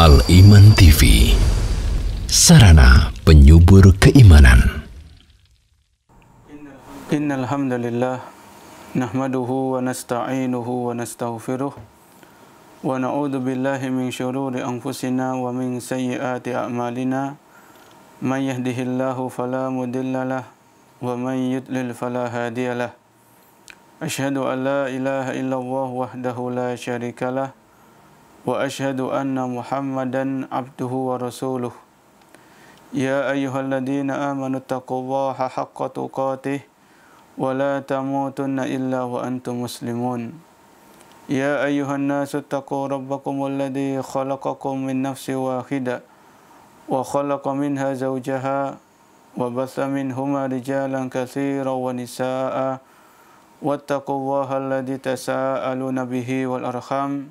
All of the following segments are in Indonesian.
Al-Iman TV Sarana penyubur keimanan Innal hamdalillah nahmaduhu wa nasta'inuhu wa nastaghfiruh wa na'udzu billahi min shururi anfusina wa min sayyiati a'malina may yahdihillahu fala mudilla wa man yudlil fala hadiyalah ashhadu an la ilaha illallah wahdahu la syarikalah wa ashhadu anna Muhammadan abduhu wa rasuluh. Ya ayuhal ladhina amanu taqullaha haqqa tuqatih wa la tamutunna illa wa antum muslimun. Ya ayuhal nasu taqu rabbakumul ladhi khalaqakum min nafsi wahida wa khalaqa minha zawjaha wa basa minhuma rijalan kathira wa nisa'a wa taqullaha ladhi tasa'aluna bihi wal arhamu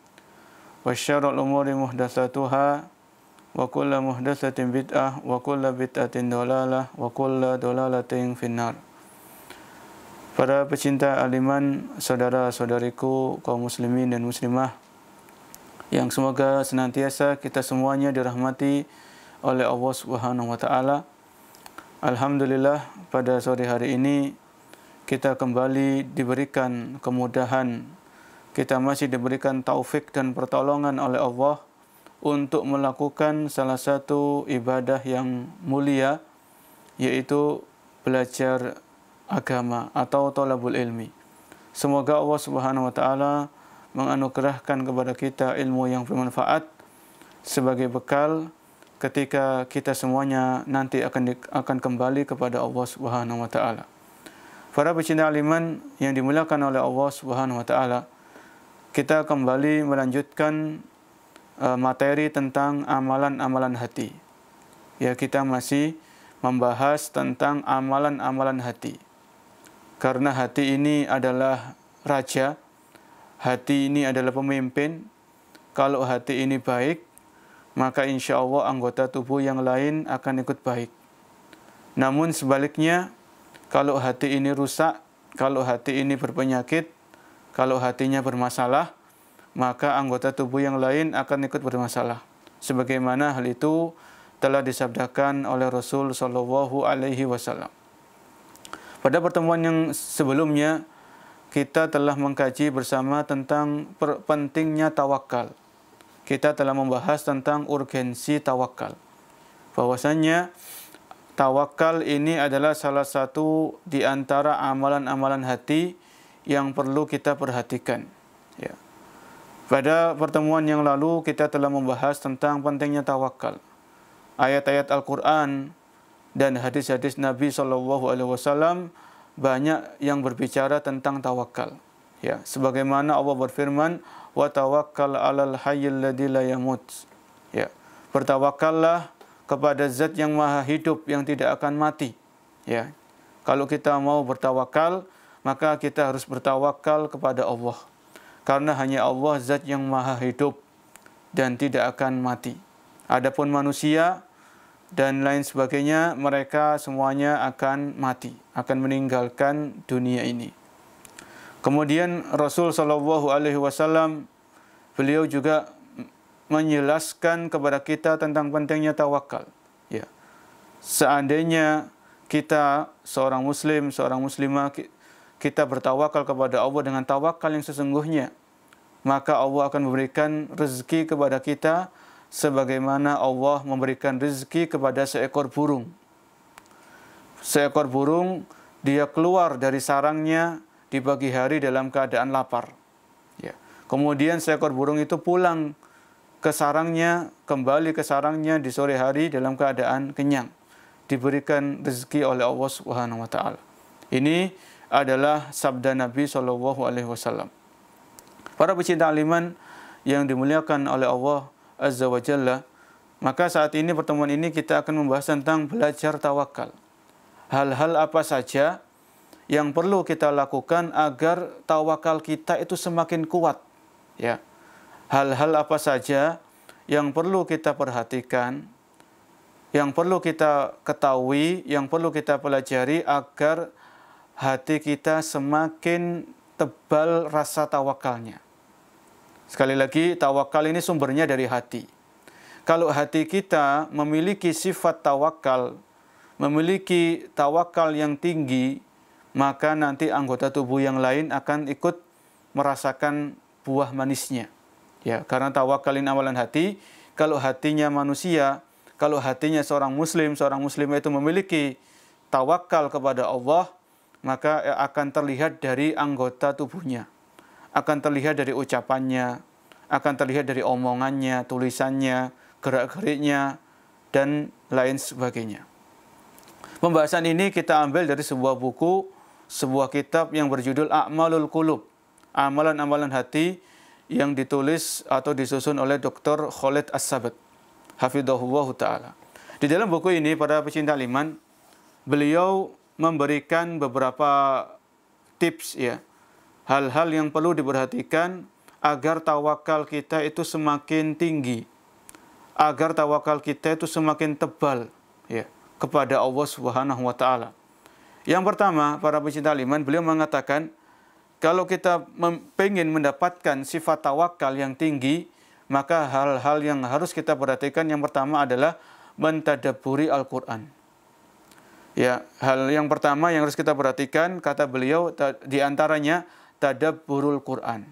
وشر الأمور محدثاتها وكل محدثة بدعة وكل بدعة دلالة وكل دلالة في النار Para pecinta aliman, saudara-saudariku, kaum muslimin dan muslimah yang semoga senantiasa kita semuanya dirahmati oleh Allah Subhanahu wa taala. Alhamdulillah pada sore hari ini kita kembali diberikan kemudahan kita masih diberikan taufik dan pertolongan oleh Allah untuk melakukan salah satu ibadah yang mulia yaitu belajar agama atau talabul ilmi. Semoga Allah Subhanahu wa taala menganugerahkan kepada kita ilmu yang bermanfaat sebagai bekal ketika kita semuanya nanti akan di, akan kembali kepada Allah Subhanahu wa taala. Para pecinta aliman yang dimuliakan oleh Allah Subhanahu wa taala, kita kembali melanjutkan eh, materi tentang amalan-amalan hati. Ya, kita masih membahas tentang amalan-amalan hati. Karena hati ini adalah raja, hati ini adalah pemimpin. Kalau hati ini baik, maka insya Allah anggota tubuh yang lain akan ikut baik. Namun sebaliknya, kalau hati ini rusak, kalau hati ini berpenyakit, kalau hatinya bermasalah, maka anggota tubuh yang lain akan ikut bermasalah. Sebagaimana hal itu telah disabdakan oleh Rasul Shallallahu Alaihi Wasallam. Pada pertemuan yang sebelumnya, kita telah mengkaji bersama tentang pentingnya tawakal. Kita telah membahas tentang urgensi tawakal. Bahwasanya tawakal ini adalah salah satu di antara amalan-amalan hati yang perlu kita perhatikan. Ya. Pada pertemuan yang lalu kita telah membahas tentang pentingnya tawakal. Ayat-ayat Al-Quran dan hadis-hadis Nabi Shallallahu Alaihi Wasallam banyak yang berbicara tentang tawakal. Ya, sebagaimana Allah berfirman, "Wa tawakkal 'alal hayyil ladzi la Ya. Bertawakallah kepada zat yang maha hidup yang tidak akan mati. Ya. Kalau kita mau bertawakal, maka kita harus bertawakal kepada Allah. Karena hanya Allah zat yang maha hidup dan tidak akan mati. Adapun manusia dan lain sebagainya, mereka semuanya akan mati, akan meninggalkan dunia ini. Kemudian Rasul Shallallahu Alaihi Wasallam beliau juga menjelaskan kepada kita tentang pentingnya tawakal. Ya. Seandainya kita seorang Muslim, seorang Muslimah kita bertawakal kepada Allah dengan tawakal yang sesungguhnya, maka Allah akan memberikan rezeki kepada kita sebagaimana Allah memberikan rezeki kepada seekor burung. Seekor burung dia keluar dari sarangnya di pagi hari dalam keadaan lapar. Ya. Kemudian seekor burung itu pulang ke sarangnya, kembali ke sarangnya di sore hari dalam keadaan kenyang. Diberikan rezeki oleh Allah Subhanahu wa taala. Ini adalah sabda Nabi Shallallahu Alaihi Wasallam. Para pecinta aliman yang dimuliakan oleh Allah Azza wa Jalla, maka saat ini pertemuan ini kita akan membahas tentang belajar tawakal. Hal-hal apa saja yang perlu kita lakukan agar tawakal kita itu semakin kuat, ya. Hal-hal apa saja yang perlu kita perhatikan, yang perlu kita ketahui, yang perlu kita pelajari agar hati kita semakin tebal rasa tawakalnya. Sekali lagi, tawakal ini sumbernya dari hati. Kalau hati kita memiliki sifat tawakal, memiliki tawakal yang tinggi, maka nanti anggota tubuh yang lain akan ikut merasakan buah manisnya. Ya, karena tawakal ini awalan hati, kalau hatinya manusia, kalau hatinya seorang muslim, seorang muslim itu memiliki tawakal kepada Allah, maka eh, akan terlihat dari anggota tubuhnya, akan terlihat dari ucapannya, akan terlihat dari omongannya, tulisannya, gerak-geriknya, dan lain sebagainya. Pembahasan ini kita ambil dari sebuah buku, sebuah kitab yang berjudul A'malul Qulub, Amalan-amalan hati yang ditulis atau disusun oleh Dr. Khalid As-Sabat, Hafidhullah Ta'ala. Di dalam buku ini, para pecinta liman, beliau memberikan beberapa tips ya. Hal-hal yang perlu diperhatikan agar tawakal kita itu semakin tinggi. Agar tawakal kita itu semakin tebal ya kepada Allah Subhanahu wa taala. Yang pertama, para pecinta iman beliau mengatakan kalau kita ingin mendapatkan sifat tawakal yang tinggi, maka hal-hal yang harus kita perhatikan yang pertama adalah mentadaburi Al-Quran. Ya, hal yang pertama yang harus kita perhatikan kata beliau di antaranya tadabburul Quran.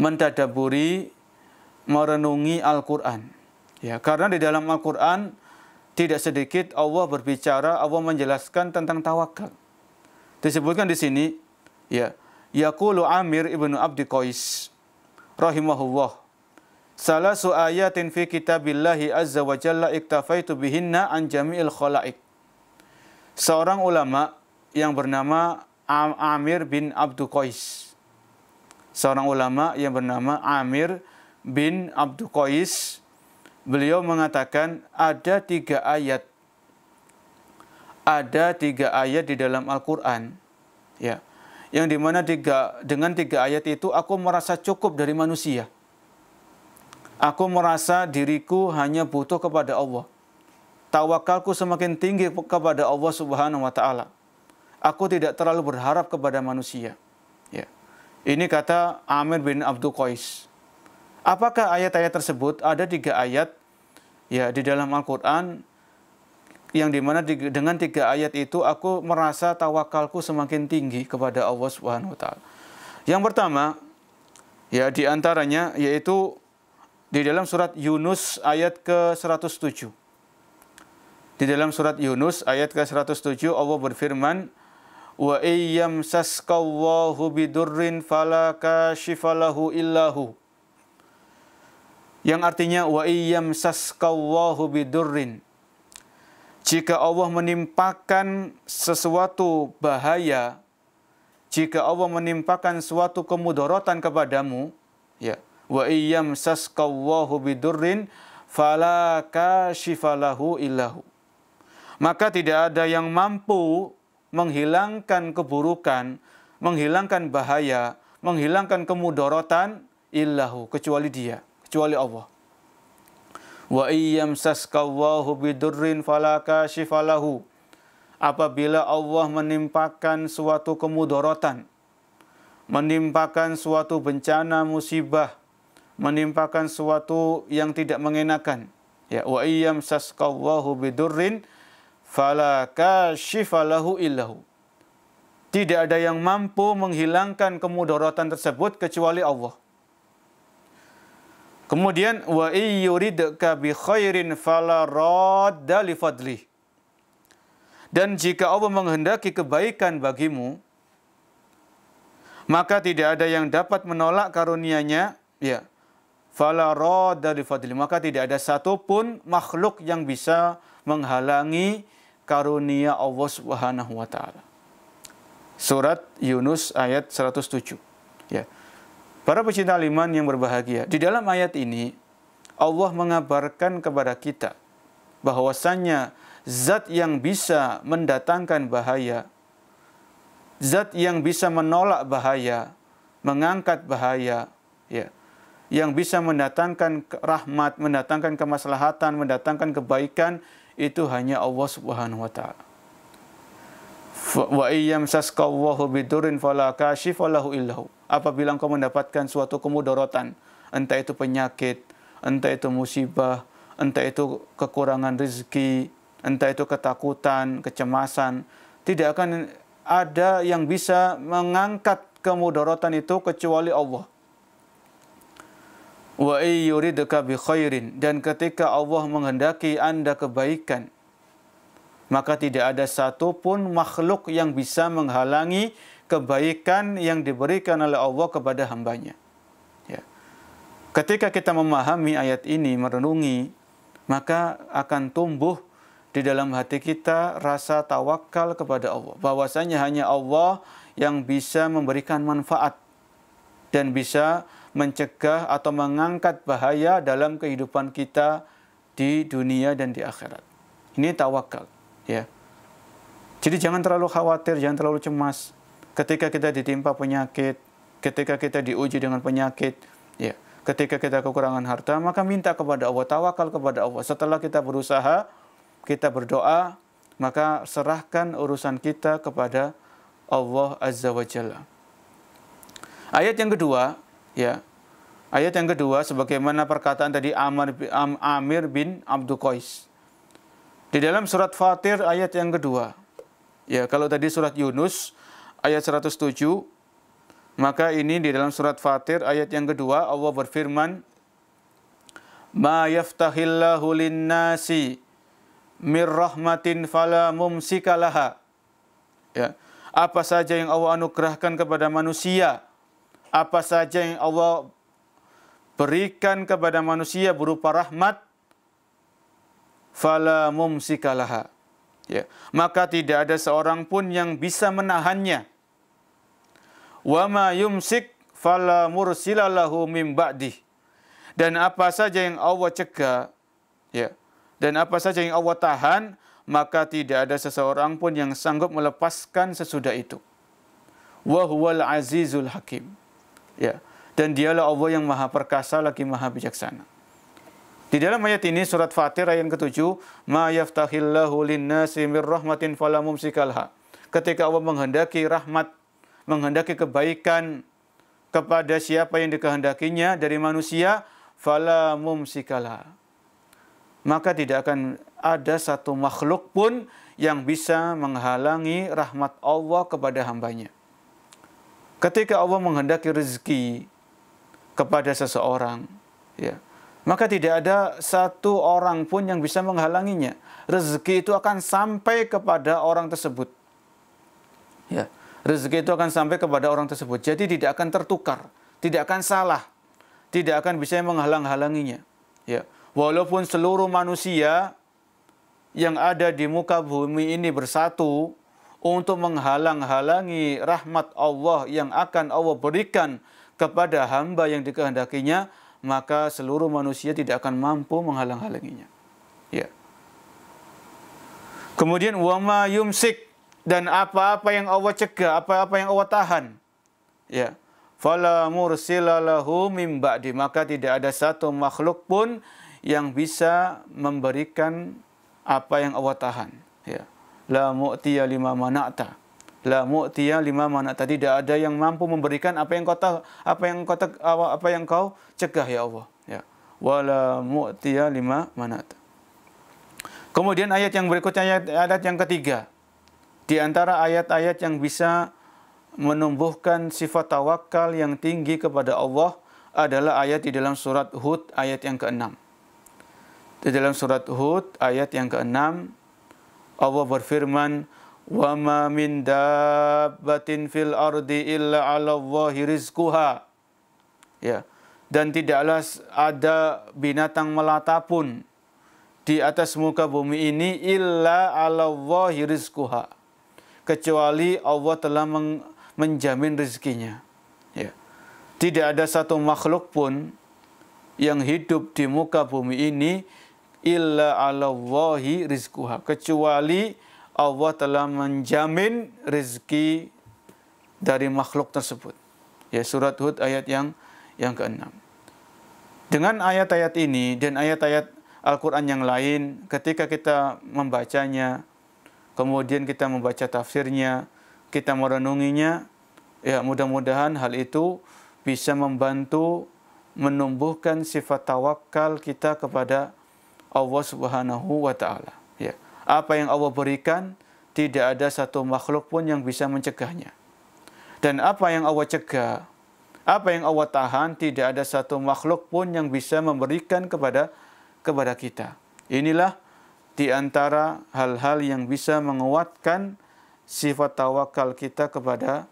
Mentadaburi merenungi Al-Qur'an. Ya, karena di dalam Al-Qur'an tidak sedikit Allah berbicara, Allah menjelaskan tentang tawakal. Disebutkan di sini, ya, yaqulu Amir ibnu Abdi Qais rahimahullah Salah ayatin fi kitabillahi azza wa jalla iktafaitu bihinna an jami'il khalaik seorang ulama yang bernama Amir bin Abdul Qais. Seorang ulama yang bernama Amir bin Abdul Qais, beliau mengatakan ada tiga ayat. Ada tiga ayat di dalam Al-Quran. Ya. Yang dimana tiga, dengan tiga ayat itu aku merasa cukup dari manusia. Aku merasa diriku hanya butuh kepada Allah tawakalku semakin tinggi kepada Allah Subhanahu wa taala. Aku tidak terlalu berharap kepada manusia. Ya. Ini kata Amir bin Abdul Qais. Apakah ayat-ayat tersebut ada tiga ayat ya di dalam Al-Qur'an yang dimana dengan tiga ayat itu aku merasa tawakalku semakin tinggi kepada Allah Subhanahu wa taala. Yang pertama ya di antaranya yaitu di dalam surat Yunus ayat ke-107. Di dalam surat Yunus ayat ke-107 Allah berfirman, "Wa iyyam saskallahu bidurrin falaka syifalahu illahu." Yang artinya wa iyyam saskallahu bidurrin. Jika Allah menimpakan sesuatu bahaya, jika Allah menimpakan suatu kemudorotan kepadamu, ya, wa iyyam saskallahu bidurrin falaka syifalahu illahu maka tidak ada yang mampu menghilangkan keburukan, menghilangkan bahaya, menghilangkan kemudorotan illahu kecuali dia, kecuali Allah. Wa iyyam saskallahu bidurrin falakashifalahu, Apabila Allah menimpakan suatu kemudorotan, menimpakan suatu bencana musibah, menimpakan suatu yang tidak mengenakan. Ya, wa iyyam saskallahu bidurrin fala illahu. Tidak ada yang mampu menghilangkan kemudaratan tersebut kecuali Allah. Kemudian wa bi khairin fala radda li fadli. Dan jika Allah menghendaki kebaikan bagimu, maka tidak ada yang dapat menolak karunia-Nya, ya. Fala radda li fadli. Maka tidak ada satupun makhluk yang bisa menghalangi karunia Allah Subhanahu wa taala. Surat Yunus ayat 107. Ya. Para pecinta iman yang berbahagia, di dalam ayat ini Allah mengabarkan kepada kita bahwasanya zat yang bisa mendatangkan bahaya, zat yang bisa menolak bahaya, mengangkat bahaya, ya, yang bisa mendatangkan rahmat, mendatangkan kemaslahatan, mendatangkan kebaikan, itu hanya Allah Subhanahu wa taala. Wa iyyam sasqallahu bidurin fala kashifa lahu illahu. Apabila engkau mendapatkan suatu kemudaratan, entah itu penyakit, entah itu musibah, entah itu kekurangan rezeki, entah itu ketakutan, kecemasan, tidak akan ada yang bisa mengangkat kemudaratan itu kecuali Allah. Wa bi khairin dan ketika Allah menghendaki Anda kebaikan maka tidak ada satupun makhluk yang bisa menghalangi kebaikan yang diberikan oleh Allah kepada hambanya. Ya. Ketika kita memahami ayat ini, merenungi, maka akan tumbuh di dalam hati kita rasa tawakal kepada Allah. Bahwasanya hanya Allah yang bisa memberikan manfaat dan bisa mencegah atau mengangkat bahaya dalam kehidupan kita di dunia dan di akhirat. Ini tawakal, ya. Jadi jangan terlalu khawatir, jangan terlalu cemas ketika kita ditimpa penyakit, ketika kita diuji dengan penyakit, ya. Ketika kita kekurangan harta, maka minta kepada Allah, tawakal kepada Allah. Setelah kita berusaha, kita berdoa, maka serahkan urusan kita kepada Allah Azza wa Jalla. Ayat yang kedua, Ya. Ayat yang kedua sebagaimana perkataan tadi Amr, Amir bin Abdul Qais. Di dalam surat Fatir ayat yang kedua. Ya, kalau tadi surat Yunus ayat 107, maka ini di dalam surat Fatir ayat yang kedua Allah berfirman Ma yaftahillahu linnasi mir rahmatin fala mumsikalaha. Ya. Apa saja yang Allah anugerahkan kepada manusia, apa saja yang Allah berikan kepada manusia berupa rahmat fala mumsikalaha ya maka tidak ada seorang pun yang bisa menahannya wa ma yumsik fala mursilalahu mim dan apa saja yang Allah cegah ya dan apa saja yang Allah tahan maka tidak ada seseorang pun yang sanggup melepaskan sesudah itu wa huwal azizul hakim Ya. Dan dialah Allah yang maha perkasa lagi maha bijaksana. Di dalam ayat ini surat Fatir ayat ketujuh, 7 "Ma yaftahillahu lin-nasi rahmatin fala Ketika Allah menghendaki rahmat, menghendaki kebaikan kepada siapa yang dikehendakinya dari manusia, fala mumsikalha. Maka tidak akan ada satu makhluk pun yang bisa menghalangi rahmat Allah kepada hambanya ketika Allah menghendaki rezeki kepada seseorang, ya, maka tidak ada satu orang pun yang bisa menghalanginya. Rezeki itu akan sampai kepada orang tersebut. Ya, rezeki itu akan sampai kepada orang tersebut. Jadi tidak akan tertukar, tidak akan salah, tidak akan bisa menghalang-halanginya. Ya, walaupun seluruh manusia yang ada di muka bumi ini bersatu, untuk menghalang-halangi rahmat Allah yang akan Allah berikan kepada hamba yang dikehendakinya, maka seluruh manusia tidak akan mampu menghalang-halanginya. Ya. Kemudian wama yumsik dan apa-apa yang Allah cegah, apa-apa yang Allah tahan. Ya. Fala mursilalahu lahu mim ba'di. Maka tidak ada satu makhluk pun yang bisa memberikan apa yang Allah tahan. Ya. La mu'tiya lima mana'ta. La mu'tiya lima mana'ta. Tidak ada yang mampu memberikan apa yang kau tahu, apa yang kau apa yang kau cegah ya Allah. Ya. Wala mu'tiya lima mana'ta. Kemudian ayat yang berikutnya ayat, ayat yang ketiga. Di antara ayat-ayat yang bisa menumbuhkan sifat tawakal yang tinggi kepada Allah adalah ayat di dalam surat Hud ayat yang ke-6. Di dalam surat Hud ayat yang ke-6 Allah berfirman, "Wa ma min dabbatin fil ardi illa 'ala Allahi rizquha." Ya. Dan tidaklah ada binatang melata pun di atas muka bumi ini illa 'ala Allahi rizquha. Kecuali Allah telah menjamin rezekinya. Ya. Tidak ada satu makhluk pun yang hidup di muka bumi ini illa 'alallahi rizquha. Kecuali Allah telah menjamin rezeki dari makhluk tersebut. Ya surat Hud ayat yang yang keenam. Dengan ayat-ayat ini dan ayat-ayat Al-Quran yang lain, ketika kita membacanya, kemudian kita membaca tafsirnya, kita merenunginya, ya mudah-mudahan hal itu bisa membantu menumbuhkan sifat tawakal kita kepada Allah Subhanahu wa taala, ya. Apa yang Allah berikan tidak ada satu makhluk pun yang bisa mencegahnya. Dan apa yang Allah cegah, apa yang Allah tahan tidak ada satu makhluk pun yang bisa memberikan kepada kepada kita. Inilah di antara hal-hal yang bisa menguatkan sifat tawakal kita kepada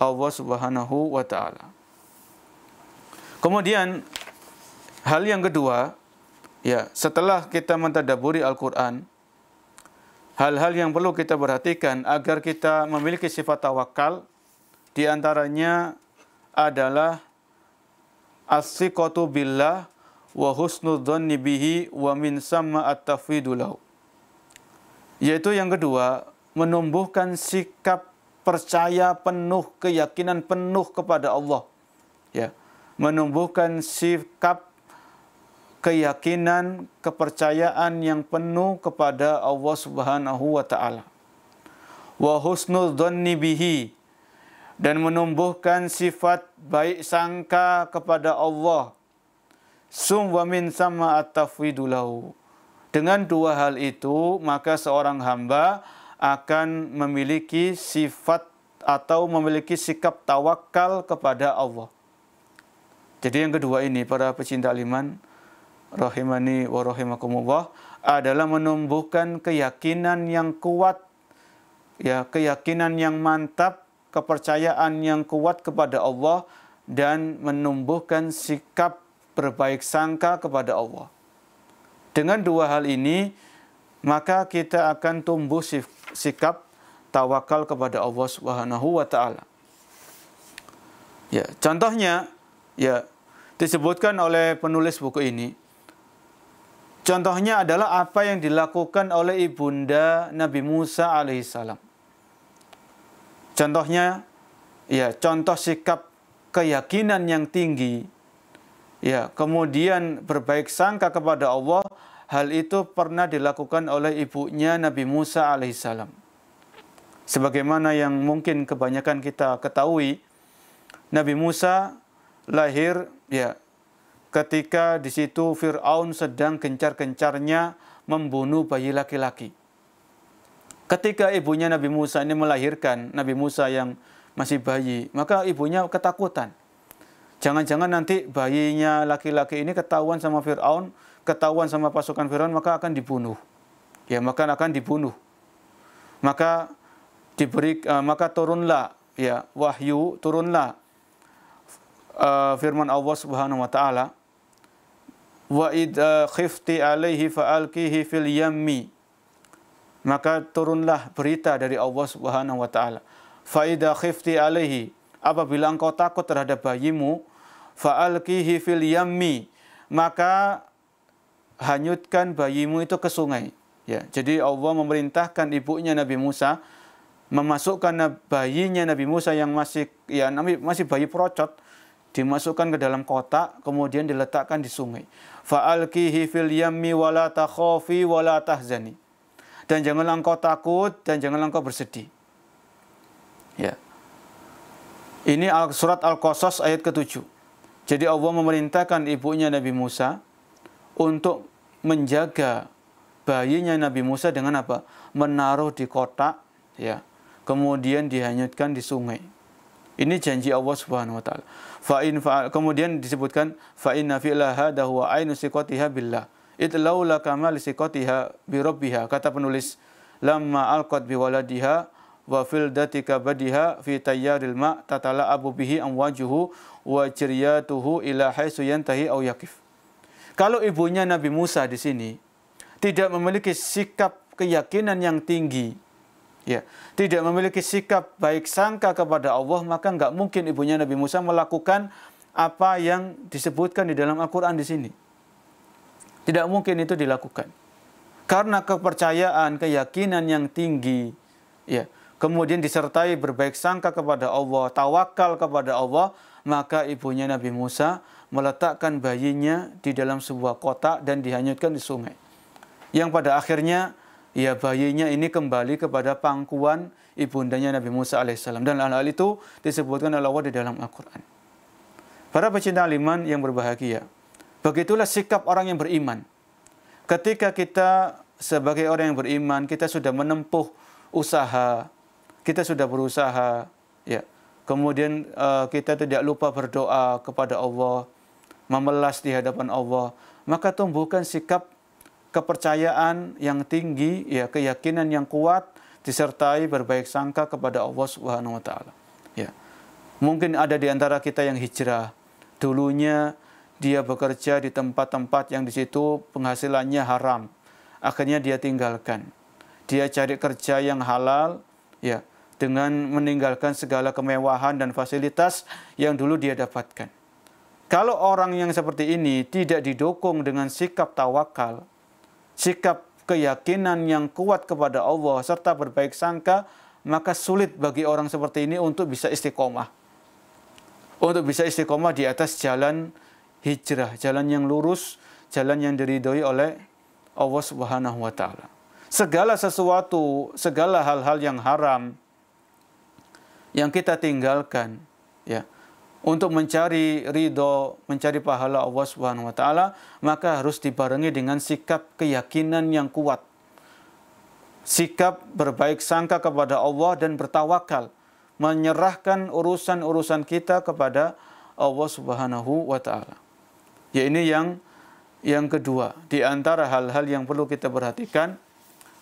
Allah Subhanahu wa taala. Kemudian hal yang kedua Ya, setelah kita mentadaburi Al-Quran, hal-hal yang perlu kita perhatikan agar kita memiliki sifat tawakal, di antaranya adalah as billah wa bihi wa min samma at Yaitu yang kedua, menumbuhkan sikap percaya penuh, keyakinan penuh kepada Allah. Ya, menumbuhkan sikap keyakinan, kepercayaan yang penuh kepada Allah Subhanahu wa taala. Wa husnul bihi dan menumbuhkan sifat baik sangka kepada Allah. Sum wa min sama at-tafwidulahu. Dengan dua hal itu, maka seorang hamba akan memiliki sifat atau memiliki sikap tawakal kepada Allah. Jadi yang kedua ini para pecinta aliman, rahimani wa rahimakumullah adalah menumbuhkan keyakinan yang kuat ya keyakinan yang mantap kepercayaan yang kuat kepada Allah dan menumbuhkan sikap berbaik sangka kepada Allah dengan dua hal ini maka kita akan tumbuh sikap tawakal kepada Allah Subhanahu wa taala ya contohnya ya disebutkan oleh penulis buku ini Contohnya adalah apa yang dilakukan oleh ibunda Nabi Musa alaihissalam. Contohnya, ya contoh sikap keyakinan yang tinggi, ya kemudian berbaik sangka kepada Allah. Hal itu pernah dilakukan oleh ibunya Nabi Musa alaihissalam. Sebagaimana yang mungkin kebanyakan kita ketahui, Nabi Musa lahir ya ketika di situ Fir'aun sedang gencar-gencarnya membunuh bayi laki-laki. Ketika ibunya Nabi Musa ini melahirkan Nabi Musa yang masih bayi, maka ibunya ketakutan. Jangan-jangan nanti bayinya laki-laki ini ketahuan sama Fir'aun, ketahuan sama pasukan Fir'aun, maka akan dibunuh. Ya, maka akan dibunuh. Maka diberi, uh, maka turunlah ya wahyu, turunlah uh, firman Allah Subhanahu Wa Taala wa id eh, khifti alaihi fa'alqihi fil yammi maka turunlah berita dari Allah Subhanahu wa taala fa idza khifti alaihi apabila engkau takut terhadap bayimu fa'alqihi fil yammi maka hanyutkan bayimu itu ke sungai ya jadi Allah memerintahkan ibunya Nabi Musa memasukkan bayinya Nabi Musa yang masih ya masih bayi procot dimasukkan ke dalam kotak kemudian diletakkan di sungai fa'alkihi fil yammi wala takhafi wala tahzani. Dan janganlah engkau takut dan janganlah engkau bersedih. Ya. Ini surat Al-Qasas ayat ke-7. Jadi Allah memerintahkan ibunya Nabi Musa untuk menjaga bayinya Nabi Musa dengan apa? Menaruh di kotak, ya. Kemudian dihanyutkan di sungai. Ini janji Allah Subhanahu wa taala. Fa in fa kemudian disebutkan fa inna fi'la hadha huwa ainu siqatiha billah. It laula kamal siqatiha bi rabbiha. Kata penulis lamma alqat bi waladiha wa fil datika badiha fi tayyaril ma tatala abu bihi amwajuhu wa jiryatuhu ila haitsu yantahi au yaqif. Kalau ibunya Nabi Musa di sini tidak memiliki sikap keyakinan yang tinggi Ya, tidak memiliki sikap baik sangka kepada Allah, maka nggak mungkin ibunya Nabi Musa melakukan apa yang disebutkan di dalam Al-Quran di sini. Tidak mungkin itu dilakukan. Karena kepercayaan, keyakinan yang tinggi, ya, kemudian disertai berbaik sangka kepada Allah, tawakal kepada Allah, maka ibunya Nabi Musa meletakkan bayinya di dalam sebuah kotak dan dihanyutkan di sungai. Yang pada akhirnya ya bayinya ini kembali kepada pangkuan ibundanya Nabi Musa alaihissalam. Dan hal-hal itu disebutkan oleh Allah di dalam Al-Quran. Para pecinta aliman yang berbahagia, begitulah sikap orang yang beriman. Ketika kita sebagai orang yang beriman, kita sudah menempuh usaha, kita sudah berusaha, ya. Kemudian uh, kita tidak lupa berdoa kepada Allah, memelas di hadapan Allah, maka tumbuhkan sikap kepercayaan yang tinggi, ya keyakinan yang kuat disertai berbaik sangka kepada Allah Subhanahu wa taala. Ya. Mungkin ada di antara kita yang hijrah. Dulunya dia bekerja di tempat-tempat yang di situ penghasilannya haram. Akhirnya dia tinggalkan. Dia cari kerja yang halal, ya, dengan meninggalkan segala kemewahan dan fasilitas yang dulu dia dapatkan. Kalau orang yang seperti ini tidak didukung dengan sikap tawakal, sikap keyakinan yang kuat kepada Allah serta berbaik sangka, maka sulit bagi orang seperti ini untuk bisa istiqomah. Untuk bisa istiqomah di atas jalan hijrah, jalan yang lurus, jalan yang diridhoi oleh Allah Subhanahu wa taala. Segala sesuatu, segala hal-hal yang haram yang kita tinggalkan, ya untuk mencari ridho, mencari pahala Allah Subhanahu wa taala, maka harus dibarengi dengan sikap keyakinan yang kuat. Sikap berbaik sangka kepada Allah dan bertawakal, menyerahkan urusan-urusan kita kepada Allah Subhanahu wa taala. Ya ini yang yang kedua, di antara hal-hal yang perlu kita perhatikan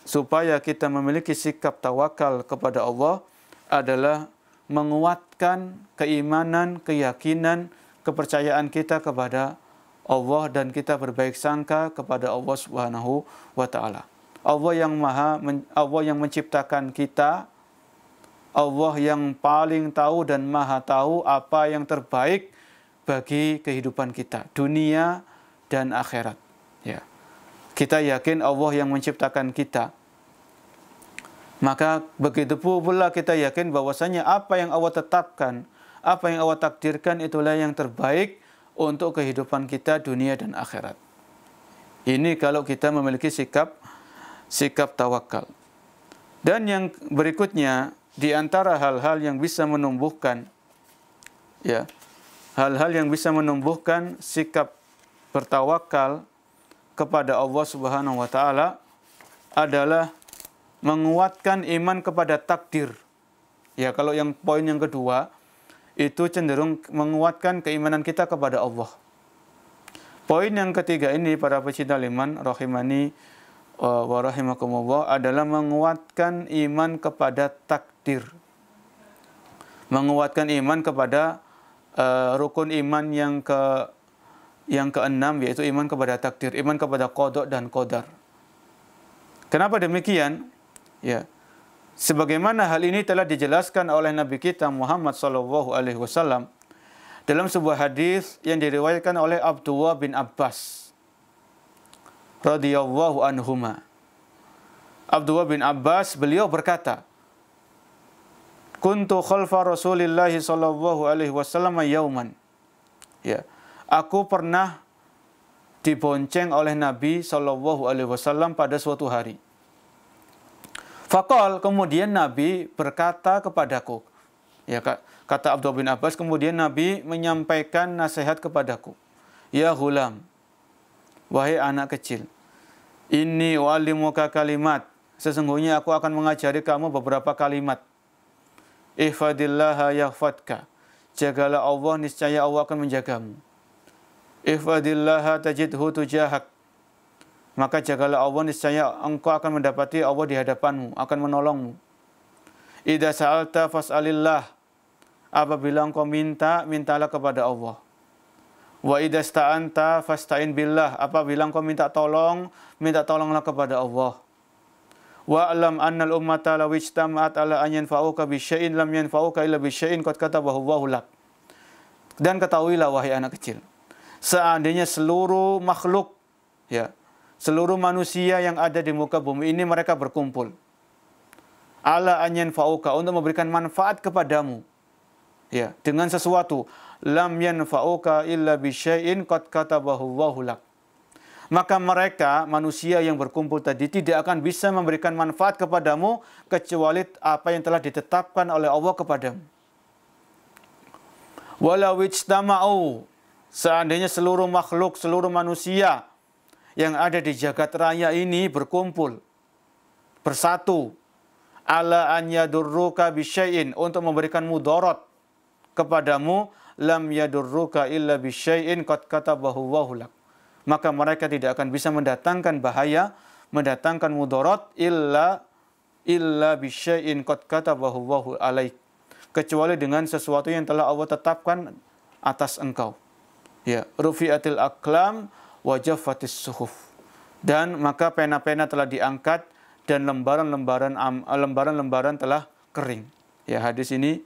supaya kita memiliki sikap tawakal kepada Allah adalah menguatkan keimanan, keyakinan, kepercayaan kita kepada Allah dan kita berbaik sangka kepada Allah Subhanahu wa taala. Allah yang Maha Allah yang menciptakan kita, Allah yang paling tahu dan Maha tahu apa yang terbaik bagi kehidupan kita, dunia dan akhirat. Ya. Kita yakin Allah yang menciptakan kita maka begitu pula kita yakin bahwasanya apa yang Allah tetapkan, apa yang Allah takdirkan itulah yang terbaik untuk kehidupan kita dunia dan akhirat. Ini kalau kita memiliki sikap sikap tawakal. Dan yang berikutnya di antara hal-hal yang bisa menumbuhkan ya, hal-hal yang bisa menumbuhkan sikap bertawakal kepada Allah Subhanahu wa taala adalah menguatkan iman kepada takdir. Ya, kalau yang poin yang kedua itu cenderung menguatkan keimanan kita kepada Allah. Poin yang ketiga ini para pecinta iman rahimani eh, wa rahimakumullah adalah menguatkan iman kepada takdir. Menguatkan iman kepada uh, rukun iman yang ke yang keenam yaitu iman kepada takdir, iman kepada kodok dan kodar. Kenapa demikian? Ya. Sebagaimana hal ini telah dijelaskan oleh Nabi kita Muhammad sallallahu alaihi wasallam dalam sebuah hadis yang diriwayatkan oleh Abdullah bin Abbas radhiyallahu anhuma. Abdullah bin Abbas beliau berkata, "Kuntu khalfa Rasulillah sallallahu alaihi wasallam yauman." Ya. Aku pernah dibonceng oleh Nabi Shallallahu alaihi wasallam pada suatu hari. Fakol kemudian Nabi berkata kepadaku. Ya kata Abdullah bin Abbas kemudian Nabi menyampaikan nasihat kepadaku. Ya hulam, wahai anak kecil, ini wali muka kalimat. Sesungguhnya aku akan mengajari kamu beberapa kalimat. Ihfadillaha yahfadka. Jagalah Allah, niscaya Allah akan menjagamu. Ihfadillaha tajidhu tujahak. Maka jagalah Allah niscaya engkau akan mendapati Allah di hadapanmu, akan menolongmu. Idza sa'alta fas'alillah. Apabila engkau minta, mintalah kepada Allah. Wa idza sta'anta fasta'in billah. Apabila engkau minta tolong, minta tolonglah kepada Allah. Wa alam annal ummata law ijtama'at ala an yanfa'uka bi syai'in lam yanfa'uka illa bi syai'in qad katabahu Allahu lak. Dan ketahuilah wahai anak kecil, seandainya seluruh makhluk ya seluruh manusia yang ada di muka bumi ini mereka berkumpul. Ala anyan fauka untuk memberikan manfaat kepadamu. Ya, dengan sesuatu lam yanfa'uka illa bisyai'in qad katabahu lak. Maka mereka, manusia yang berkumpul tadi tidak akan bisa memberikan manfaat kepadamu kecuali apa yang telah ditetapkan oleh Allah kepadamu. Walau ijtama'u, seandainya seluruh makhluk, seluruh manusia yang ada di jagat raya ini berkumpul, bersatu, ala an yadurruka bisyai'in untuk memberikan mudarat kepadamu lam yadurruka illa bisyai'in qad katabahu wahulak. Maka mereka tidak akan bisa mendatangkan bahaya, mendatangkan mudarat illa illa bisyai'in qad kata wahu alaik. Kecuali dengan sesuatu yang telah Allah tetapkan atas engkau. Ya, rufi'atil aklam wajafatis suhuf. Dan maka pena-pena telah diangkat dan lembaran-lembaran eh, lembaran-lembaran telah kering. Ya, hadis ini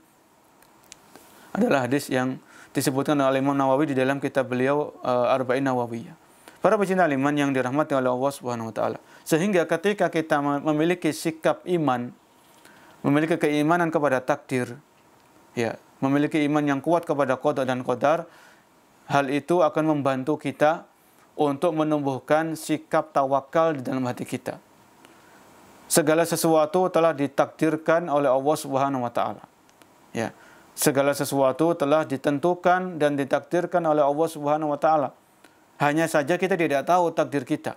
adalah hadis yang disebutkan oleh Imam Nawawi di dalam kitab beliau eh, Arba'in Nawawiyah. Para pecinta iman yang dirahmati oleh Allah Subhanahu wa taala. Sehingga ketika kita memiliki sikap iman, memiliki keimanan kepada takdir, ya, memiliki iman yang kuat kepada qada dan qadar, hal itu akan membantu kita untuk menumbuhkan sikap tawakal di dalam hati kita. Segala sesuatu telah ditakdirkan oleh Allah Subhanahu wa taala. Ya. Segala sesuatu telah ditentukan dan ditakdirkan oleh Allah Subhanahu wa taala. Hanya saja kita tidak tahu takdir kita.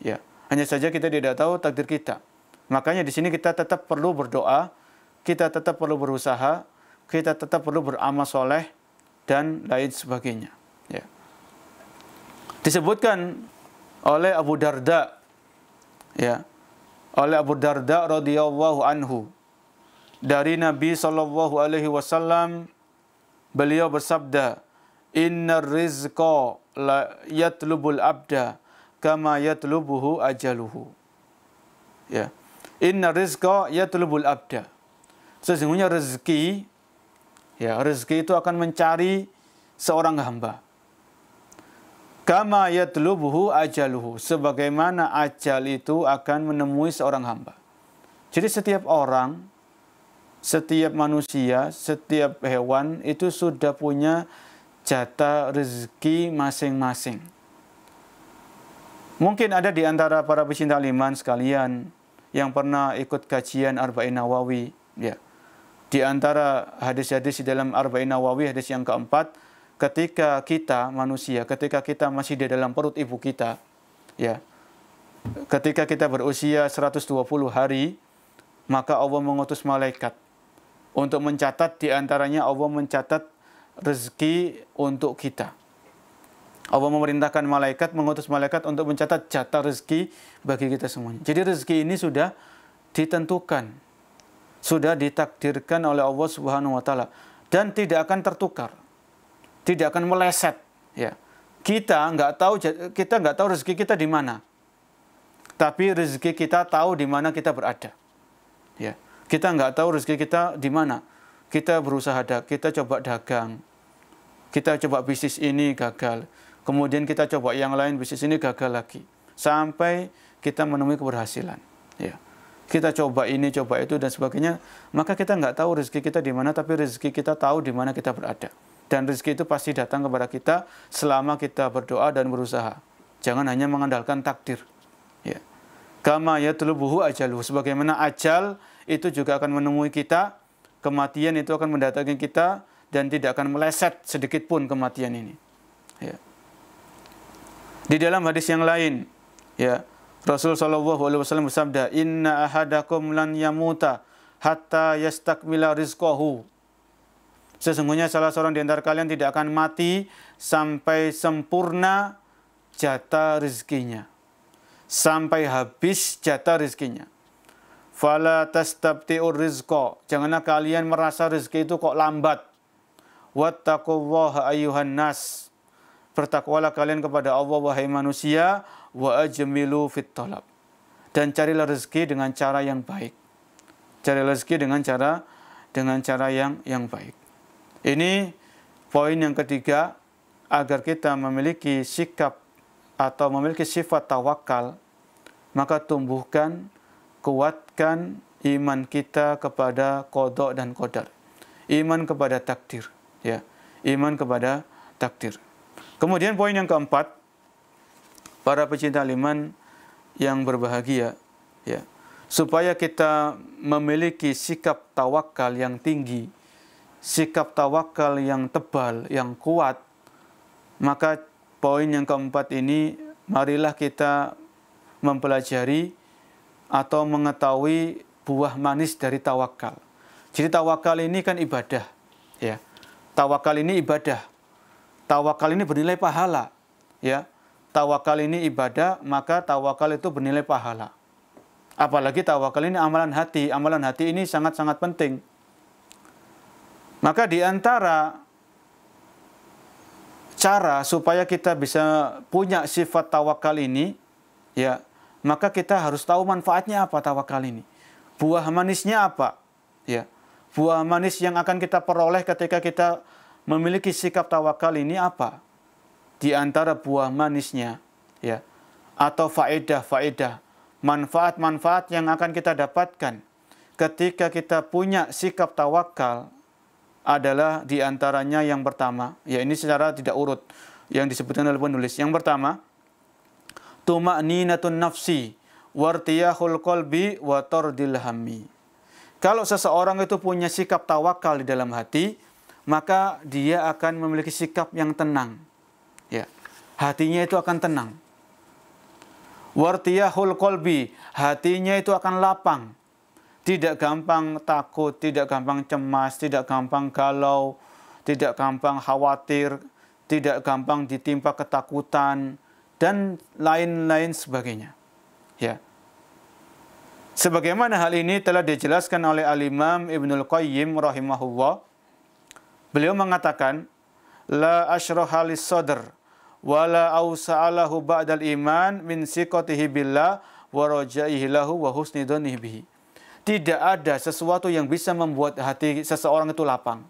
Ya, hanya saja kita tidak tahu takdir kita. Makanya di sini kita tetap perlu berdoa, kita tetap perlu berusaha, kita tetap perlu beramal soleh dan lain sebagainya disebutkan oleh Abu Darda ya oleh Abu Darda radhiyallahu anhu dari Nabi sallallahu alaihi wasallam beliau bersabda innar rizqa la yatlubul abda kama yatlubuhu ajaluhu ya inna rizqa yatlubul abda sesungguhnya rezeki ya rezeki itu akan mencari seorang hamba Kama yatlubuhu ajaluhu. Sebagaimana ajal itu akan menemui seorang hamba. Jadi setiap orang, setiap manusia, setiap hewan itu sudah punya jatah rezeki masing-masing. Mungkin ada di antara para pecinta liman sekalian yang pernah ikut kajian Arba'in Nawawi. Ya. Di antara hadis-hadis di dalam Arba'in Nawawi, hadis yang keempat, ketika kita manusia, ketika kita masih di dalam perut ibu kita, ya. Ketika kita berusia 120 hari, maka Allah mengutus malaikat untuk mencatat di antaranya Allah mencatat rezeki untuk kita. Allah memerintahkan malaikat mengutus malaikat untuk mencatat jatah rezeki bagi kita semua. Jadi rezeki ini sudah ditentukan, sudah ditakdirkan oleh Allah Subhanahu wa taala dan tidak akan tertukar tidak akan meleset. Ya. Kita nggak tahu kita nggak tahu rezeki kita di mana, tapi rezeki kita tahu di mana kita berada. Ya. Kita nggak tahu rezeki kita di mana. Kita berusaha, kita coba dagang, kita coba bisnis ini gagal, kemudian kita coba yang lain bisnis ini gagal lagi, sampai kita menemui keberhasilan. Ya kita coba ini, coba itu, dan sebagainya, maka kita nggak tahu rezeki kita di mana, tapi rezeki kita tahu di mana kita berada. Dan rezeki itu pasti datang kepada kita selama kita berdoa dan berusaha. Jangan hanya mengandalkan takdir. Ya. Kama yatlubuhu ajalu. Sebagaimana ajal itu juga akan menemui kita, kematian itu akan mendatangi kita, dan tidak akan meleset sedikit pun kematian ini. Ya. Di dalam hadis yang lain, ya Rasul Shallallahu Alaihi Wasallam bersabda, Inna ahadakum lan yamuta hatta yastakmila rizqahu Sesungguhnya salah seorang di antara kalian tidak akan mati sampai sempurna jatah rizkinya. Sampai habis jatah rizkinya. Fala tastabti'ur rizqa. Janganlah kalian merasa rezeki itu kok lambat. Wattaqullaha ayyuhan nas. Bertakwalah kalian kepada Allah wahai manusia wa ajmilu fit talab. Dan carilah rezeki dengan cara yang baik. Carilah rezeki dengan cara dengan cara yang yang baik. Ini poin yang ketiga, agar kita memiliki sikap atau memiliki sifat tawakal, maka tumbuhkan, kuatkan iman kita kepada kodok dan kodar. Iman kepada takdir. ya Iman kepada takdir. Kemudian poin yang keempat, para pecinta iman yang berbahagia, ya supaya kita memiliki sikap tawakal yang tinggi, sikap tawakal yang tebal, yang kuat, maka poin yang keempat ini, marilah kita mempelajari atau mengetahui buah manis dari tawakal. Jadi tawakal ini kan ibadah, ya. Tawakal ini ibadah. Tawakal ini bernilai pahala, ya. Tawakal ini ibadah, maka tawakal itu bernilai pahala. Apalagi tawakal ini amalan hati. Amalan hati ini sangat-sangat penting. Maka di antara cara supaya kita bisa punya sifat tawakal ini, ya, maka kita harus tahu manfaatnya apa tawakal ini. Buah manisnya apa? Ya. Buah manis yang akan kita peroleh ketika kita memiliki sikap tawakal ini apa? Di antara buah manisnya, ya, atau faedah-faedah, manfaat-manfaat yang akan kita dapatkan ketika kita punya sikap tawakal adalah diantaranya yang pertama. Ya ini secara tidak urut yang disebutkan oleh penulis. Yang pertama, tuma ninatun nafsi wartiyahul wa wator dilhami. Kalau seseorang itu punya sikap tawakal di dalam hati, maka dia akan memiliki sikap yang tenang. Ya, hatinya itu akan tenang. Wartiyahul qalbi, hatinya itu akan lapang tidak gampang takut, tidak gampang cemas, tidak gampang galau, tidak gampang khawatir, tidak gampang ditimpa ketakutan dan lain-lain sebagainya. Ya. Sebagaimana hal ini telah dijelaskan oleh Al-Imam Ibnul Qayyim rahimahullah. Beliau mengatakan, La ashroha sadr wala ausa'alahu ba'dal iman min siqatihi billah wa rajaihi lahu wa husni bihi. Tidak ada sesuatu yang bisa membuat hati seseorang itu lapang.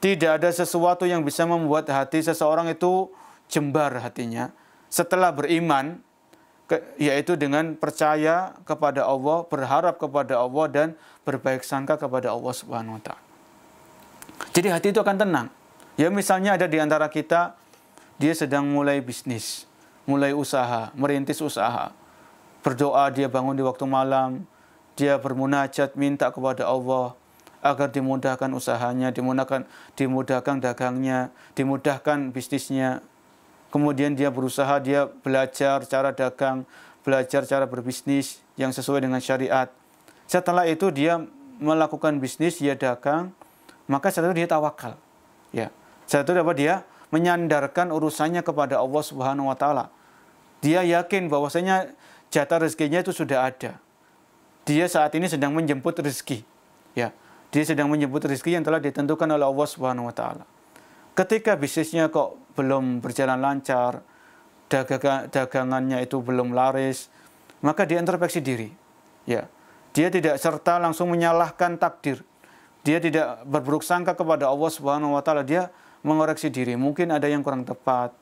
Tidak ada sesuatu yang bisa membuat hati seseorang itu jembar hatinya. Setelah beriman, yaitu dengan percaya kepada Allah, berharap kepada Allah dan berbaik sangka kepada Allah Subhanahu wa taala. Jadi hati itu akan tenang. Ya misalnya ada di antara kita dia sedang mulai bisnis, mulai usaha, merintis usaha. Berdoa dia bangun di waktu malam, dia bermunajat minta kepada Allah agar dimudahkan usahanya, dimudahkan dimudahkan dagangnya, dimudahkan bisnisnya. Kemudian dia berusaha, dia belajar cara dagang, belajar cara berbisnis yang sesuai dengan syariat. Setelah itu dia melakukan bisnis, dia dagang, maka setelah itu dia tawakal. Ya. Setelah itu dapat dia menyandarkan urusannya kepada Allah Subhanahu wa taala. Dia yakin bahwasanya jatah rezekinya itu sudah ada dia saat ini sedang menjemput rezeki. Ya, dia sedang menjemput rezeki yang telah ditentukan oleh Allah Subhanahu wa taala. Ketika bisnisnya kok belum berjalan lancar, dagangannya itu belum laris, maka dia introspeksi diri. Ya. Dia tidak serta langsung menyalahkan takdir. Dia tidak berburuk sangka kepada Allah Subhanahu wa taala. Dia mengoreksi diri, mungkin ada yang kurang tepat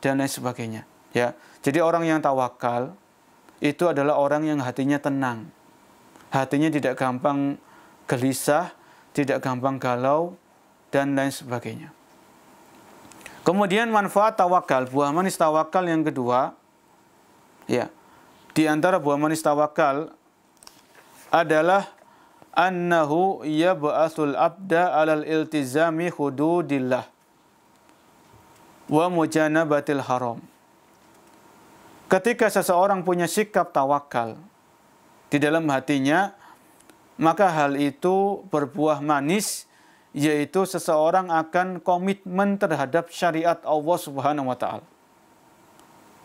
dan lain sebagainya. Ya. Jadi orang yang tawakal itu adalah orang yang hatinya tenang hatinya tidak gampang gelisah, tidak gampang galau, dan lain sebagainya. Kemudian manfaat tawakal, buah manis tawakal yang kedua, ya, di antara buah manis tawakal adalah annahu yab'atsul abda alal iltizami hududillah wa mujanabatil haram. Ketika seseorang punya sikap tawakal, di dalam hatinya, maka hal itu berbuah manis, yaitu seseorang akan komitmen terhadap syariat Allah Subhanahu wa Ta'ala.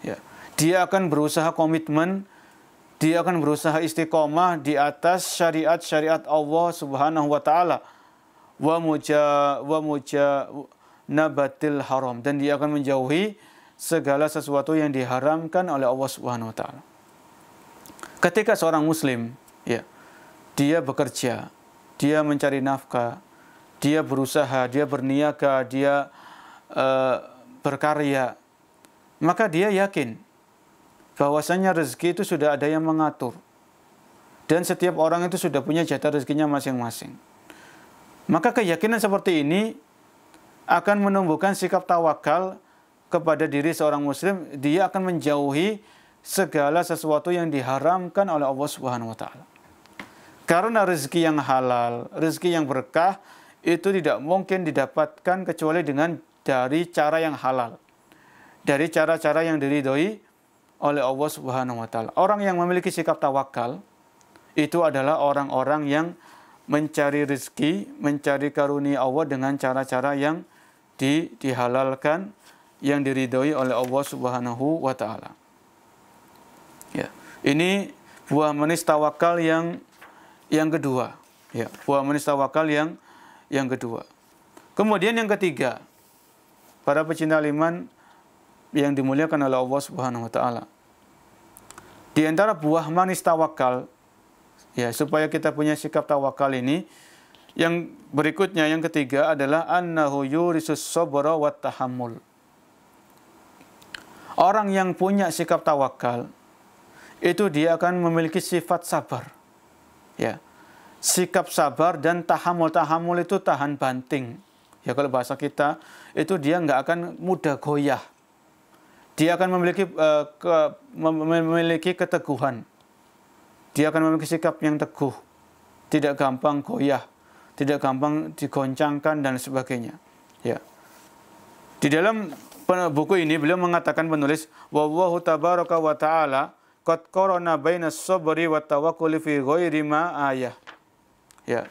Ya. Dia akan berusaha komitmen, dia akan berusaha istiqomah di atas syariat-syariat Allah Subhanahu wa Ta'ala. Wa muja, nabatil haram dan dia akan menjauhi segala sesuatu yang diharamkan oleh Allah Subhanahu wa taala. Ketika seorang muslim ya dia bekerja, dia mencari nafkah, dia berusaha, dia berniaga, dia uh, berkarya, maka dia yakin bahwasanya rezeki itu sudah ada yang mengatur. Dan setiap orang itu sudah punya jatah rezekinya masing-masing. Maka keyakinan seperti ini akan menumbuhkan sikap tawakal kepada diri seorang muslim, dia akan menjauhi segala sesuatu yang diharamkan oleh Allah Subhanahu wa taala. Karena rezeki yang halal, rezeki yang berkah itu tidak mungkin didapatkan kecuali dengan dari cara yang halal. Dari cara-cara yang diridhoi oleh Allah Subhanahu wa taala. Orang yang memiliki sikap tawakal itu adalah orang-orang yang mencari rezeki, mencari karunia Allah dengan cara-cara yang di, dihalalkan yang diridhoi oleh Allah Subhanahu wa taala. Ini buah manis tawakal yang yang kedua. Ya, buah manis tawakal yang yang kedua. Kemudian yang ketiga, para pecinta iman yang dimuliakan oleh Allah Subhanahu wa taala. Di antara buah manis tawakal ya supaya kita punya sikap tawakal ini yang berikutnya yang ketiga adalah annahu yurisus sabra wat tahammul. Orang yang punya sikap tawakal itu dia akan memiliki sifat sabar. Ya. Sikap sabar dan tahamul. Tahamul itu tahan banting. Ya kalau bahasa kita itu dia nggak akan mudah goyah. Dia akan memiliki uh, ke, memiliki keteguhan. Dia akan memiliki sikap yang teguh. Tidak gampang goyah, tidak gampang digoncangkan dan sebagainya. Ya. Di dalam buku ini beliau mengatakan penulis wallahu tabaraka wa taala Qad qarana bainas sabri wa tawakkuli fi ghairi ma ayah. Ya.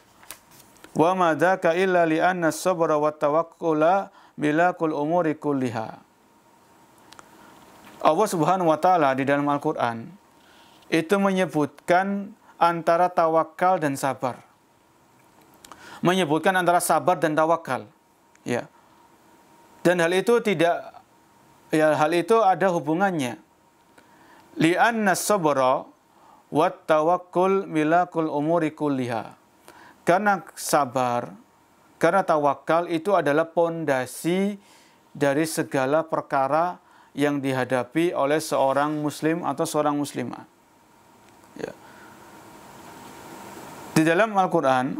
Wa ma dzaka illa li anna sabra wa tawakkula milakul umuri kulliha. Allah Subhanahu wa taala di dalam Al-Qur'an itu menyebutkan antara tawakal dan sabar. Menyebutkan antara sabar dan tawakal. Ya. Dan hal itu tidak ya hal itu ada hubungannya Li'anna sabra wa tawakkul milakul umuri kulliha. Karena sabar, karena tawakal itu adalah pondasi dari segala perkara yang dihadapi oleh seorang muslim atau seorang muslimah. Ya. Di dalam Al-Qur'an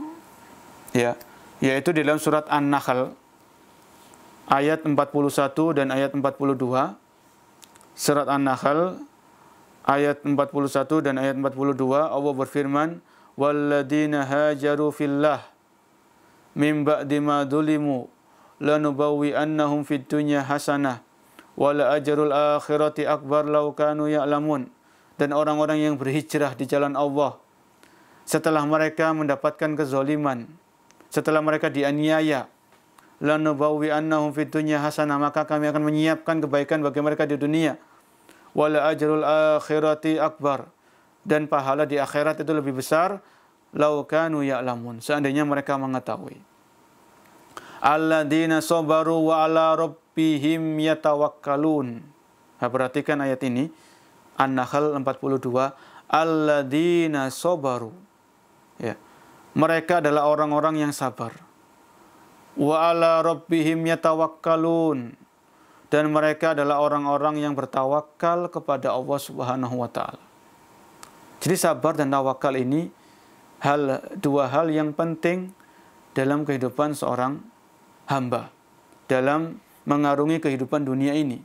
ya, yaitu di dalam surat An-Nahl ayat 41 dan ayat 42 surat An-Nahl ayat 41 dan ayat 42 Allah berfirman walladzina hajaru fillah min ba'di ma lanubawi annahum fid dunya hasanah wala ajrul akhirati akbar law kanu ya'lamun dan orang-orang yang berhijrah di jalan Allah setelah mereka mendapatkan kezaliman, setelah mereka dianiaya lanubawwi'annahum fid dunya hasanah maka kami akan menyiapkan kebaikan bagi mereka di dunia wala ajrul akhirati akbar dan pahala di akhirat itu lebih besar lau kanu ya'lamun seandainya mereka mengetahui alladzina sabaru wa ala rabbihim yatawakkalun nah, perhatikan ayat ini An-Nahl 42 alladzina sabaru ya mereka adalah orang-orang yang sabar wa ala rabbihim yatawakkalun dan mereka adalah orang-orang yang bertawakal kepada Allah Subhanahu wa taala. Jadi sabar dan tawakal ini hal dua hal yang penting dalam kehidupan seorang hamba dalam mengarungi kehidupan dunia ini.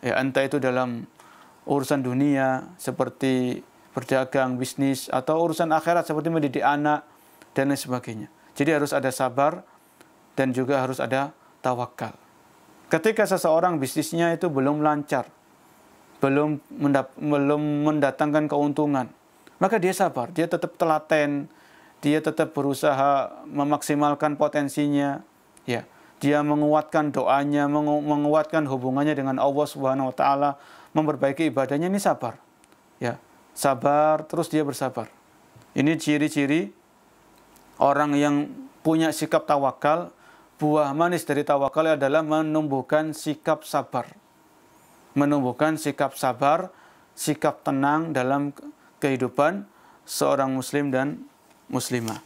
Ya, entah itu dalam urusan dunia seperti berdagang, bisnis atau urusan akhirat seperti mendidik anak dan lain sebagainya. Jadi harus ada sabar dan juga harus ada tawakal. Ketika seseorang bisnisnya itu belum lancar, belum mendap belum mendatangkan keuntungan, maka dia sabar, dia tetap telaten, dia tetap berusaha memaksimalkan potensinya, ya. Dia menguatkan doanya, mengu menguatkan hubungannya dengan Allah Subhanahu wa taala, memperbaiki ibadahnya ini sabar. Ya, sabar terus dia bersabar. Ini ciri-ciri orang yang punya sikap tawakal buah manis dari tawakal adalah menumbuhkan sikap sabar. Menumbuhkan sikap sabar, sikap tenang dalam kehidupan seorang muslim dan muslimah.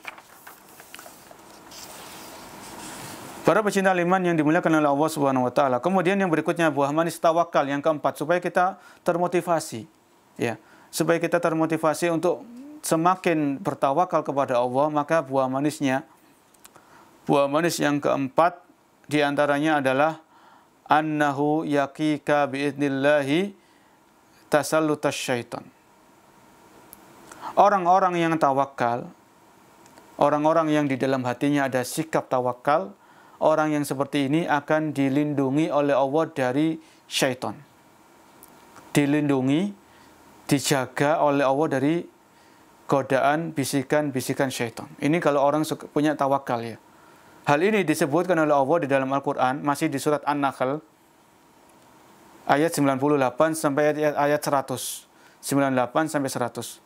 Para pecinta iman yang dimuliakan oleh Allah Subhanahu wa taala. Kemudian yang berikutnya buah manis tawakal yang keempat supaya kita termotivasi ya. Supaya kita termotivasi untuk semakin bertawakal kepada Allah, maka buah manisnya Buah manis yang keempat diantaranya adalah annahu yakika biidnillahi tasallutas syaitan. Orang-orang yang tawakal, orang-orang yang di dalam hatinya ada sikap tawakal, orang yang seperti ini akan dilindungi oleh Allah dari syaitan. Dilindungi, dijaga oleh Allah dari godaan, bisikan-bisikan syaitan. Ini kalau orang punya tawakal ya. Hal ini disebutkan oleh Allah di dalam Al-Quran, masih di surat An-Nahl, ayat 98 sampai ayat, ayat 100. 98 sampai 100.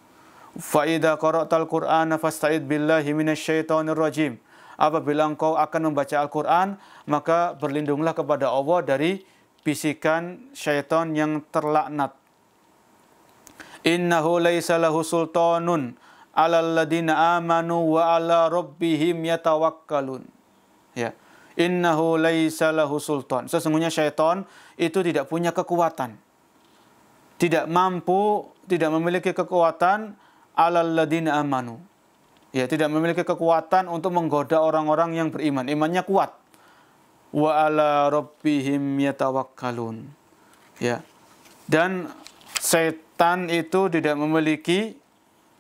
Fa'idha qara'tal Qur'ana fasta'id billahi minasyaitonir rajim. Apabila engkau akan membaca Al-Quran, maka berlindunglah kepada Allah dari bisikan syaitan yang terlaknat. Innahu laisa lahu sultanun alal ladina amanu wa ala rabbihim yatawakkalun ya innahu laisa lahu sultan sesungguhnya syaitan itu tidak punya kekuatan tidak mampu tidak memiliki kekuatan alal ladina amanu ya tidak memiliki kekuatan untuk menggoda orang-orang yang beriman imannya kuat wa ala rabbihim yatawakkalun ya dan setan itu tidak memiliki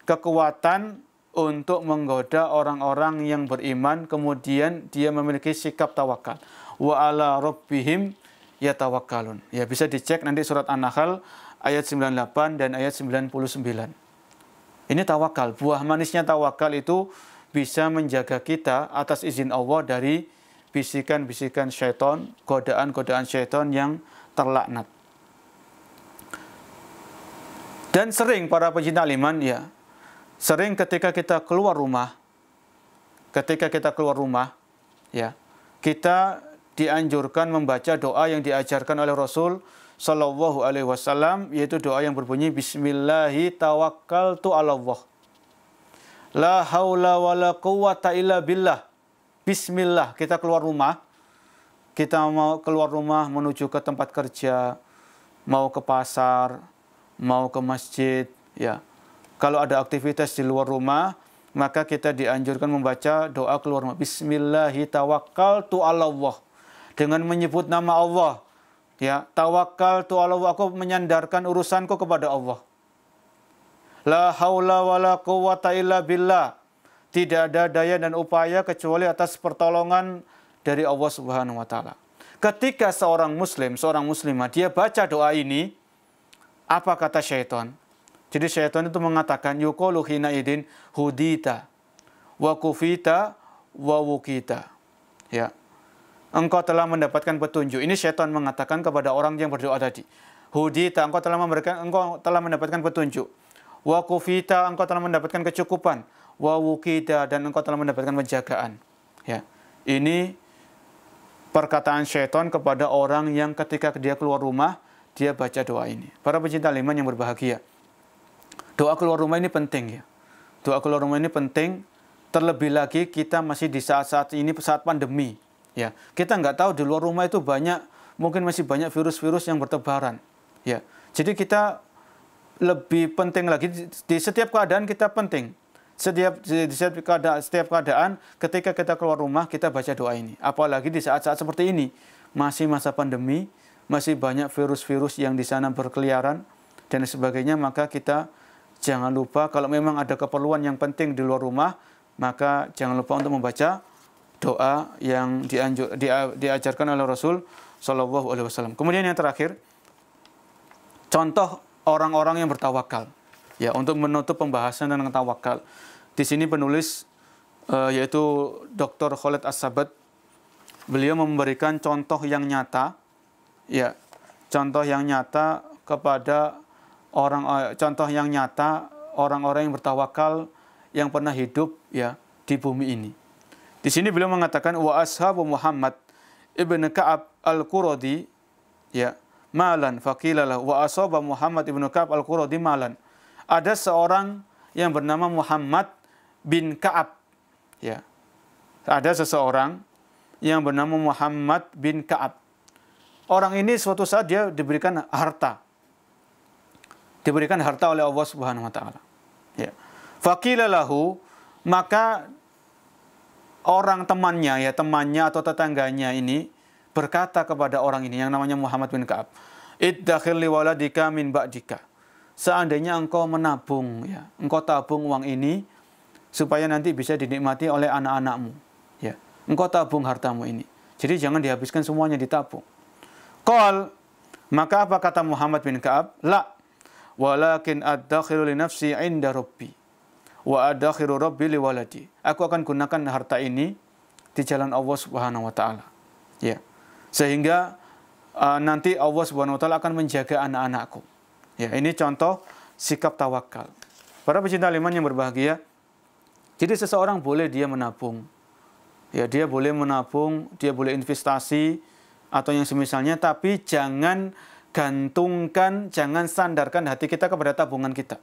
kekuatan untuk menggoda orang-orang yang beriman kemudian dia memiliki sikap tawakal wa ala rabbihim yatawakkalun ya bisa dicek nanti surat An-Nahl ayat 98 dan ayat 99 ini tawakal buah manisnya tawakal itu bisa menjaga kita atas izin Allah dari bisikan-bisikan syaitan, godaan-godaan syaitan yang terlaknat. Dan sering para pecinta iman ya Sering ketika kita keluar rumah, ketika kita keluar rumah, ya, kita dianjurkan membaca doa yang diajarkan oleh Rasul Shallallahu Alaihi Wasallam, yaitu doa yang berbunyi Bismillahi tu Allah. La haula wa la quwata illa billah. Bismillah, kita keluar rumah. Kita mau keluar rumah menuju ke tempat kerja, mau ke pasar, mau ke masjid, ya kalau ada aktivitas di luar rumah, maka kita dianjurkan membaca doa keluar rumah. Bismillahi tawakkal Allah. Dengan menyebut nama Allah. Ya, tawakal tu Allah. Aku menyandarkan urusanku kepada Allah. La haula wala la quwata illa billah. Tidak ada daya dan upaya kecuali atas pertolongan dari Allah Subhanahu wa taala. Ketika seorang muslim, seorang muslimah dia baca doa ini, apa kata syaitan? Jadi syaitan itu mengatakan yuqalu hina idin hudita wa kufita wa wukita. Ya. Engkau telah mendapatkan petunjuk. Ini syaitan mengatakan kepada orang yang berdoa tadi. Hudita, engkau telah memberikan engkau telah mendapatkan petunjuk. Wa kufita, engkau telah mendapatkan kecukupan. Wa wukita dan engkau telah mendapatkan penjagaan. Ya. Ini perkataan syaitan kepada orang yang ketika dia keluar rumah, dia baca doa ini. Para pecinta liman yang berbahagia. Doa keluar rumah ini penting ya. Doa keluar rumah ini penting. Terlebih lagi kita masih di saat-saat ini saat pandemi ya. Kita nggak tahu di luar rumah itu banyak mungkin masih banyak virus-virus yang bertebaran ya. Jadi kita lebih penting lagi di setiap keadaan kita penting. Setiap di setiap keadaan, setiap keadaan ketika kita keluar rumah kita baca doa ini. Apalagi di saat-saat seperti ini masih masa pandemi, masih banyak virus-virus yang di sana berkeliaran dan sebagainya maka kita Jangan lupa kalau memang ada keperluan yang penting di luar rumah, maka jangan lupa untuk membaca doa yang dianjur, dia, diajarkan oleh Rasul Shallallahu Alaihi Wasallam. Kemudian yang terakhir, contoh orang-orang yang bertawakal. Ya, untuk menutup pembahasan tentang tawakal. Di sini penulis uh, yaitu Dr. Khalid As-Sabat beliau memberikan contoh yang nyata ya, contoh yang nyata kepada orang eh, contoh yang nyata orang-orang yang bertawakal yang pernah hidup ya di bumi ini. Di sini beliau mengatakan wa ashabu Muhammad ibn Ka'ab al-Quradi ya malan faqilalah wa asaba Muhammad ibn Ka'ab al-Quradi malan. Ada seorang yang bernama Muhammad bin Ka'ab ya. Ada seseorang yang bernama Muhammad bin Ka'ab. Orang ini suatu saat dia diberikan harta diberikan harta oleh Allah Subhanahu wa taala. Ya. Faqilalahu maka orang temannya ya temannya atau tetangganya ini berkata kepada orang ini yang namanya Muhammad bin Ka'ab, "Iddakhil waladika min ba'dika." Seandainya engkau menabung ya, engkau tabung uang ini supaya nanti bisa dinikmati oleh anak-anakmu. Ya. Engkau tabung hartamu ini. Jadi jangan dihabiskan semuanya ditabung. Qal maka apa kata Muhammad bin Ka'ab? La walakin adakhiru li nafsi inda rabbi wa adakhiru rabbi li waladi. Aku akan gunakan harta ini di jalan Allah Subhanahu wa taala. Ya. Sehingga uh, nanti Allah Subhanahu wa taala akan menjaga anak-anakku. Ya, ini contoh sikap tawakal. Para pecinta iman yang berbahagia, jadi seseorang boleh dia menabung. Ya, dia boleh menabung, dia boleh investasi atau yang semisalnya tapi jangan gantungkan, jangan sandarkan hati kita kepada tabungan kita.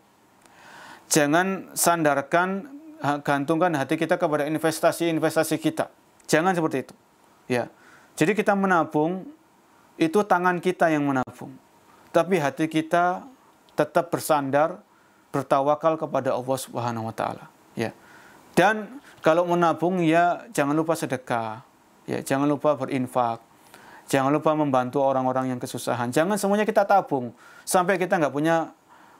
Jangan sandarkan, gantungkan hati kita kepada investasi-investasi kita. Jangan seperti itu. Ya. Jadi kita menabung, itu tangan kita yang menabung. Tapi hati kita tetap bersandar, bertawakal kepada Allah Subhanahu wa taala. Ya. Dan kalau menabung ya jangan lupa sedekah. Ya, jangan lupa berinfak. Jangan lupa membantu orang-orang yang kesusahan. Jangan semuanya kita tabung sampai kita nggak punya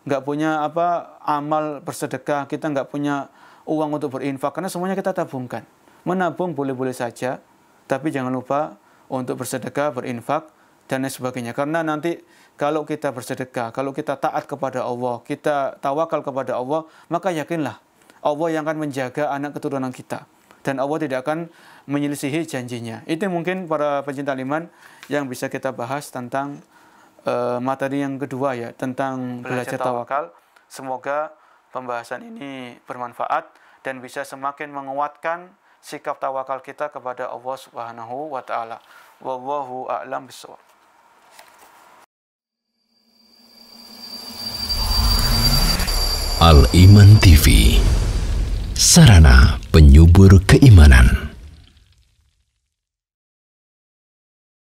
nggak punya apa amal bersedekah, kita nggak punya uang untuk berinfak karena semuanya kita tabungkan. Menabung boleh-boleh saja, tapi jangan lupa untuk bersedekah, berinfak dan lain sebagainya. Karena nanti kalau kita bersedekah, kalau kita taat kepada Allah, kita tawakal kepada Allah, maka yakinlah Allah yang akan menjaga anak keturunan kita dan Allah tidak akan menyelisihi janjinya. Itu mungkin para pencinta iman yang bisa kita bahas tentang uh, materi yang kedua ya, tentang belajar, tawakal. Semoga pembahasan ini bermanfaat dan bisa semakin menguatkan sikap tawakal kita kepada Allah Subhanahu wa taala. Wallahu a'lam bissawab. Al Iman TV sarana penyubur keimanan.